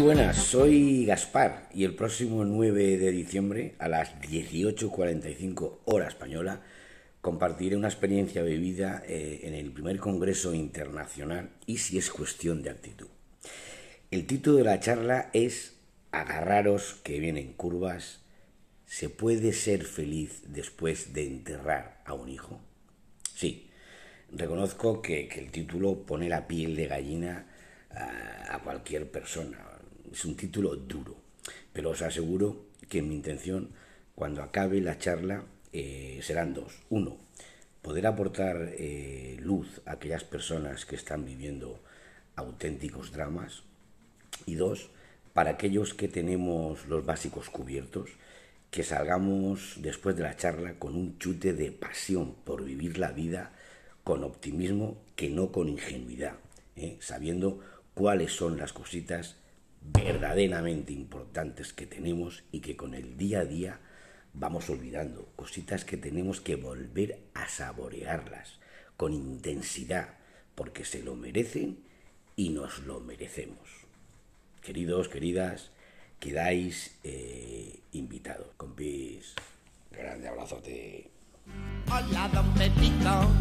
Muy buenas, soy Gaspar y el próximo 9 de diciembre a las 18.45 hora española compartiré una experiencia bebida eh, en el primer Congreso Internacional y si es cuestión de actitud. El título de la charla es Agarraros que vienen curvas, ¿se puede ser feliz después de enterrar a un hijo? Sí, reconozco que, el título pone la piel de gallina a cualquier persona es un título duro, pero os aseguro que mi intención cuando acabe la charla eh, serán dos. Uno, poder aportar eh, luz a aquellas personas que están viviendo auténticos dramas. Y dos, para aquellos que tenemos los básicos cubiertos, que salgamos después de la charla con un chute de pasión por vivir la vida con optimismo que no con ingenuidad, ¿eh? sabiendo cuáles son las cositas verdaderamente importantes que tenemos y que con el día a día vamos olvidando, cositas que tenemos que volver a saborearlas con intensidad, porque se lo merecen y nos lo merecemos. Queridos, queridas, quedáis eh, invitados. Compis, grande abrazote. Hola, don